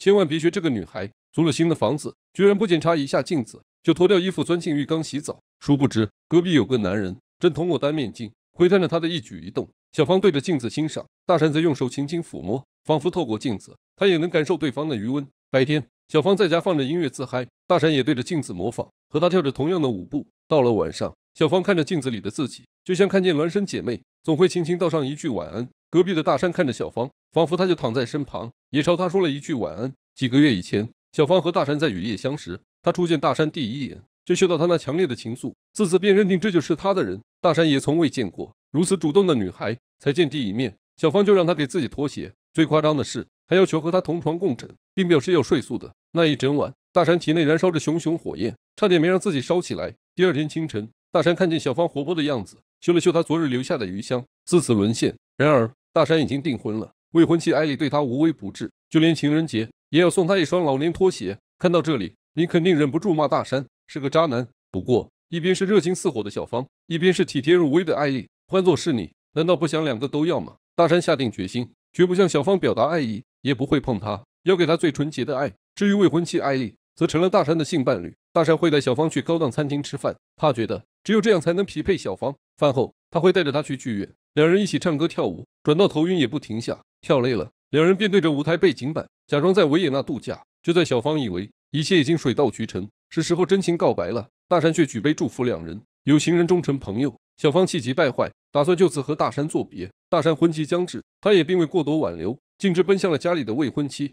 千万别学这个女孩，租了新的房子，居然不检查一下镜子，就脱掉衣服钻进浴缸洗澡。殊不知，隔壁有个男人正通过单面镜窥探着她的一举一动。小芳对着镜子欣赏，大山则用手轻轻抚摸，仿佛透过镜子，他也能感受对方的余温。白天，小芳在家放着音乐自嗨，大山也对着镜子模仿，和她跳着同样的舞步。到了晚上，小芳看着镜子里的自己，就像看见孪生姐妹，总会轻轻道上一句晚安。隔壁的大山看着小芳，仿佛她就躺在身旁，也朝她说了一句晚安。几个月以前，小芳和大山在雨夜相识。他初见大山第一眼，就嗅到他那强烈的情愫，自此便认定这就是他的人。大山也从未见过如此主动的女孩，才见第一面，小芳就让他给自己脱鞋。最夸张的是，还要求和他同床共枕，并表示要睡宿的。那一整晚，大山体内燃烧着熊熊火焰，差点没让自己烧起来。第二天清晨，大山看见小芳活泼的样子，嗅了嗅她昨日留下的余香，自此沦陷。然而。大山已经订婚了，未婚妻艾丽对他无微不至，就连情人节也要送他一双老年拖鞋。看到这里，你肯定忍不住骂大山是个渣男。不过，一边是热情似火的小芳，一边是体贴入微的艾丽，换作是你，难道不想两个都要吗？大山下定决心，绝不向小芳表达爱意，也不会碰她，要给她最纯洁的爱。至于未婚妻艾丽，则成了大山的性伴侣。大山会带小芳去高档餐厅吃饭，他觉得只有这样才能匹配小芳。饭后。他会带着她去剧院，两人一起唱歌跳舞，转到头晕也不停下。跳累了，两人便对着舞台背景板，假装在维也纳度假。就在小芳以为一切已经水到渠成，是时候真情告白了，大山却举杯祝福两人：有情人终成朋友。小芳气急败坏，打算就此和大山作别。大山婚期将至，他也并未过多挽留，径直奔向了家里的未婚妻。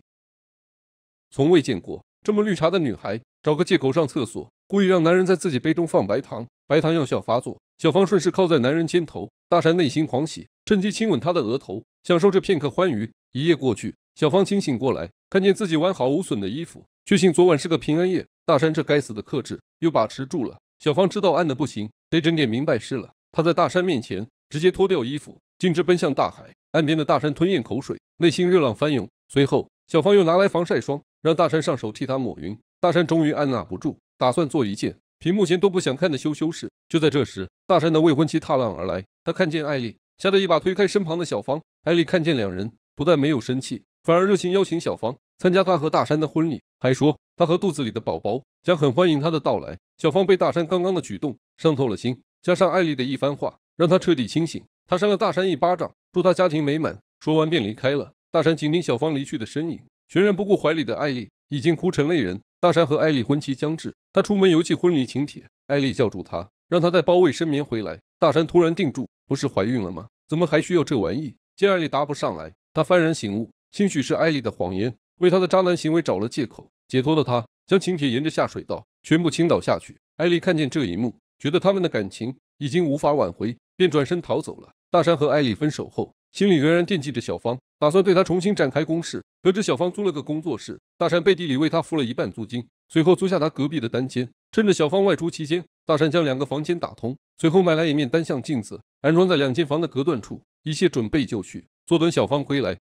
从未见过这么绿茶的女孩，找个借口上厕所，故意让男人在自己杯中放白糖，白糖药效发作。小芳顺势靠在男人肩头，大山内心狂喜，趁机亲吻她的额头，享受这片刻欢愉。一夜过去，小芳清醒过来，看见自己完好无损的衣服，确信昨晚是个平安夜。大山这该死的克制又把持住了。小芳知道按的不行，得整点明白事了。她在大山面前直接脱掉衣服，径直奔向大海。岸边的大山吞咽口水，内心热浪翻涌。随后，小芳又拿来防晒霜，让大山上手替她抹匀。大山终于按捺不住，打算做一件。屏幕前都不想看的羞羞事。就在这时，大山的未婚妻踏浪而来，他看见艾丽，吓得一把推开身旁的小芳。艾丽看见两人，不但没有生气，反而热情邀请小芳参加她和大山的婚礼，还说她和肚子里的宝宝将很欢迎她的到来。小芳被大山刚刚的举动伤透了心，加上艾丽的一番话，让她彻底清醒。她扇了大山一巴掌，祝他家庭美满。说完便离开了。大山紧盯小芳离去的身影，全然不顾怀里的艾丽。已经哭成泪人，大山和艾丽婚期将至，他出门邮寄婚礼请帖，艾丽叫住他，让他在包卫生棉回来。大山突然定住，不是怀孕了吗？怎么还需要这玩意？见艾丽答不上来，他幡然醒悟，兴许是艾丽的谎言，为他的渣男行为找了借口，解脱了他，将请帖沿着下水道全部倾倒下去。艾丽看见这一幕，觉得他们的感情已经无法挽回，便转身逃走了。大山和艾丽分手后。心里仍然惦记着小芳，打算对她重新展开攻势。得知小芳租了个工作室，大山背地里为她付了一半租金，随后租下她隔壁的单间。趁着小芳外出期间，大山将两个房间打通，随后买来一面单向镜子，安装在两间房的隔断处，一切准备就绪，坐等小芳归来。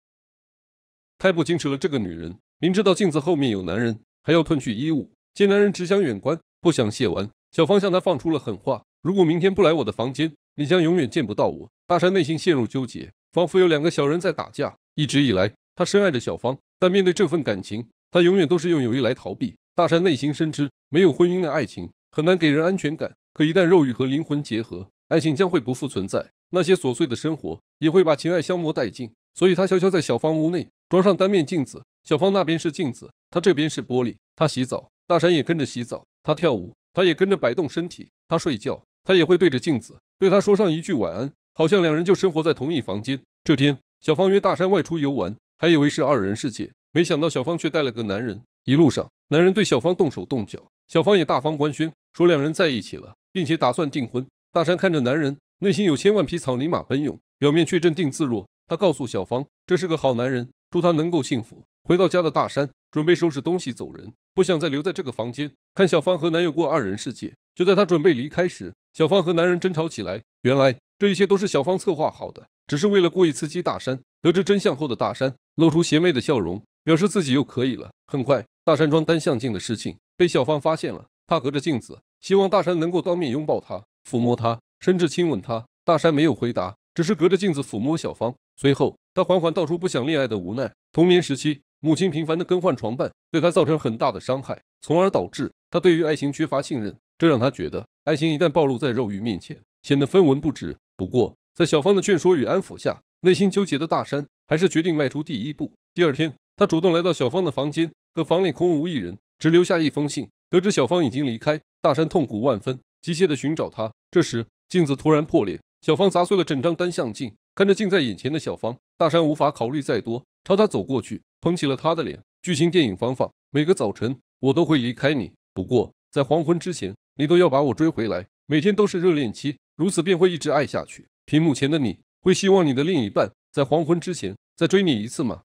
太不矜持了，这个女人明知道镜子后面有男人，还要褪去衣物。见男人只想远观，不想卸完，小芳向他放出了狠话：如果明天不来我的房间，你将永远见不到我。大山内心陷入纠结。仿佛有两个小人在打架。一直以来，他深爱着小芳，但面对这份感情，他永远都是用友谊来逃避。大山内心深知，没有婚姻的爱情很难给人安全感。可一旦肉欲和灵魂结合，爱情将会不复存在，那些琐碎的生活也会把情爱消磨殆尽。所以，他悄悄在小芳屋内装上单面镜子，小芳那边是镜子，他这边是玻璃。他洗澡，大山也跟着洗澡；他跳舞，他也跟着摆动身体；他睡觉，他也会对着镜子对他说上一句晚安。好像两人就生活在同一房间。这天，小芳约大山外出游玩，还以为是二人世界，没想到小芳却带了个男人。一路上，男人对小芳动手动脚，小芳也大方官宣说两人在一起了，并且打算订婚。大山看着男人，内心有千万匹草泥马奔涌，表面却镇定自若。他告诉小芳，这是个好男人，祝他能够幸福。回到家的大山准备收拾东西走人，不想再留在这个房间看小芳和男友过二人世界。就在他准备离开时，小芳和男人争吵起来。原来。这一切都是小芳策划好的，只是为了故意刺激大山。得知真相后的大山露出邪魅的笑容，表示自己又可以了。很快，大山装单向镜的事情被小芳发现了。她隔着镜子，希望大山能够当面拥抱她、抚摸她，甚至亲吻她。大山没有回答，只是隔着镜子抚摸小芳。随后，他缓缓道出不想恋爱的无奈。童年时期，母亲频繁的更换床伴，对他造成很大的伤害，从而导致他对于爱情缺乏信任。这让他觉得，爱情一旦暴露在肉欲面前，显得分文不值。不过，在小芳的劝说与安抚下，内心纠结的大山还是决定迈出第一步。第二天，他主动来到小芳的房间，可房里空无一人，只留下一封信。得知小芳已经离开，大山痛苦万分，急切地寻找她。这时，镜子突然破裂，小芳砸碎了整张单向镜。看着近在眼前的小芳，大山无法考虑再多，朝她走过去，捧起了她的脸。剧情电影《方法，每个早晨，我都会离开你，不过在黄昏之前，你都要把我追回来。每天都是热恋期。如此便会一直爱下去。屏幕前的你会希望你的另一半在黄昏之前再追你一次吗？